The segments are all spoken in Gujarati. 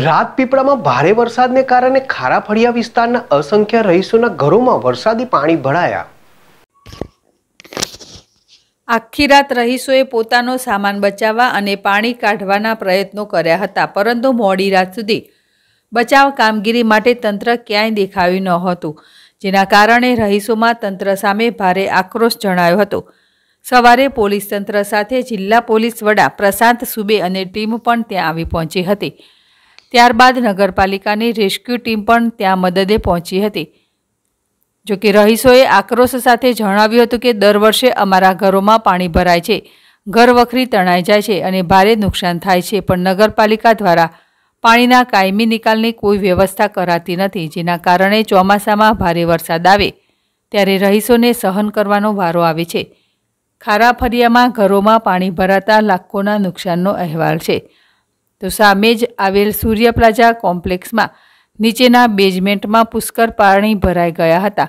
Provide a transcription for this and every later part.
રાજપીપળામાં ભારે વરસાદને કારણે ખારાફળિયા વિસ્તારના અસંખ્ય રહીશોના ઘરોમાં વરસાદી પાણી ભરાયા આખી રાત રહીશોએ પોતાનો સામાન બચાવવા અને પાણી કાઢવાના પ્રયત્નો કર્યા હતા પરંતુ મોડી રાત સુધી બચાવ કામગીરી માટે તંત્ર ક્યાંય દેખાયું ન હતું જેના કારણે રહીશોમાં તંત્ર સામે ભારે આક્રોશ જણાયો હતો સવારે પોલીસ તંત્ર સાથે જિલ્લા પોલીસ વડા પ્રશાંત સુબે અને ટીમ પણ ત્યાં આવી પહોંચી હતી ત્યારબાદ નગરપાલિકાની રેસ્ક્યુ ટીમ પણ ત્યાં મદદે પહોંચી હતી જોકે રહીશોએ આક્રોશ સાથે જણાવ્યું હતું કે દર વર્ષે અમારા ઘરોમાં પાણી ભરાય છે ઘરવખરી તણાઈ જાય છે અને ભારે નુકસાન થાય છે પણ નગરપાલિકા દ્વારા પાણીના કાયમી નિકાલની કોઈ વ્યવસ્થા કરાતી નથી જેના કારણે ચોમાસામાં ભારે વરસાદ આવે ત્યારે રહીશોને સહન કરવાનો વારો આવે છે ખારા ફરિયામાં ઘરોમાં પાણી ભરાતા લાખોના નુકસાનનો અહેવાલ છે તો સામે જ આવેલ સૂર્ય પ્લાઝા કોમ્પ્લેક્સમાં નીચેના બેઝમેન્ટમાં પુષ્કળ પાણી ભરાઈ ગયા હતા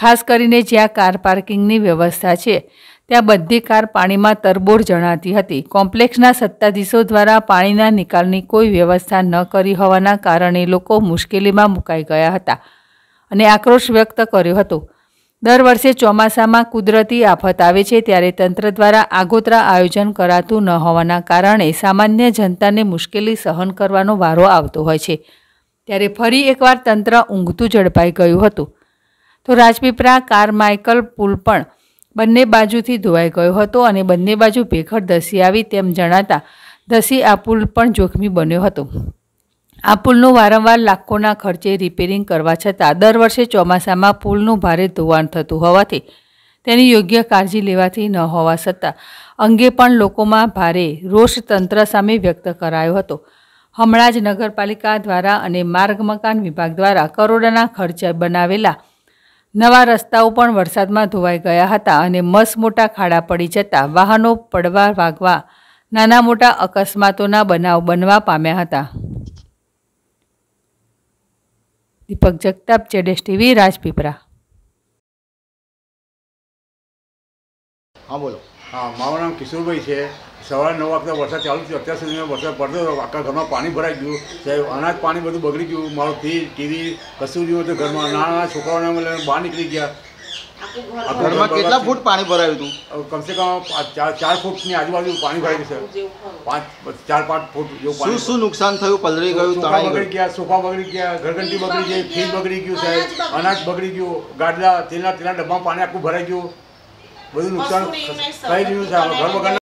ખાસ કરીને જ્યાં કાર પાર્કિંગની વ્યવસ્થા છે ત્યાં બધી કાર પાણીમાં તરબોળ જણાતી હતી કોમ્પ્લેક્સના સત્તાધીશો દ્વારા પાણીના નિકાલની કોઈ વ્યવસ્થા ન કરી હોવાના કારણે લોકો મુશ્કેલીમાં મુકાઈ ગયા હતા અને આક્રોશ વ્યક્ત કર્યો હતો દર વર્ષે ચોમાસામાં કુદરતી આફત આવે છે ત્યારે તંત્ર દ્વારા આગોતરા આયોજન કરાતું ન હોવાના કારણે સામાન્ય જનતાને મુશ્કેલી સહન કરવાનો વારો આવતો હોય છે ત્યારે ફરી એકવાર તંત્ર ઊંઘતું ઝડપાઈ ગયું હતું તો રાજપીપળા કારમાઇકલ પુલ પણ બંને બાજુથી ધોવાઈ ગયો હતો અને બંને બાજુ ભેખડ ધસી આવી તેમ જણાતા ધસી આ પુલ પણ જોખમી બન્યો હતો આ પુલનું વારંવાર લાખોના ખર્ચે રિપેરિંગ કરવા છતાં દર વર્ષે ચોમાસામાં પુલનું ભારે ધોવાણ થતું હોવાથી તેની યોગ્ય કાળજી લેવાથી ન હોવા છતાં અંગે પણ લોકોમાં ભારે રોષ તંત્ર સામે વ્યક્ત કરાયો હતો હમણાં જ નગરપાલિકા દ્વારા અને માર્ગ મકાન વિભાગ દ્વારા કરોડોના ખર્ચે બનાવેલા નવા રસ્તાઓ પણ વરસાદમાં ધોવાઈ ગયા હતા અને મસ મોટા ખાડા પડી જતા વાહનો પડવા વાગવા નાના મોટા અકસ્માતોના બનાવ બનવા પામ્યા હતા દીપક જગતાપ જેડેશ ટીવી રાજપીપળા હા બોલો હા મારું નામ કિશોરભાઈ છે સવારે નવ વાગતા વરસાદ ચાલુ થયો અત્યાર સુધી મેં વરસાદ પડતો આખા ઘરમાં પાણી ભરાઈ ગયું સાહેબ અનાજ પાણી બધું બગડી ગયું મારું ફ્રીજ ટીવી કશું ગયું હતું ઘરમાં નાના નાના છોકરાઓને બહાર નીકળી ગયા આજુબાજુ પાણી ભરાયું છે પાંચ ચાર પાંચ ફૂટ જેવું શું નુકસાન થયું પલળી ગયું તણાઈ બગડી ગયા સોફા બગડી ગયા ઘરઘંટી બગડી ગઈ ફીલ બગડી ગયું સાહેબ અનાજ બગડી ગયું ગાડલા તેલના તેલના ડબ્બામાં પાણી આખું ભરાઈ ગયું બધું નુકસાન થઈ ગયું છે ઘર વગર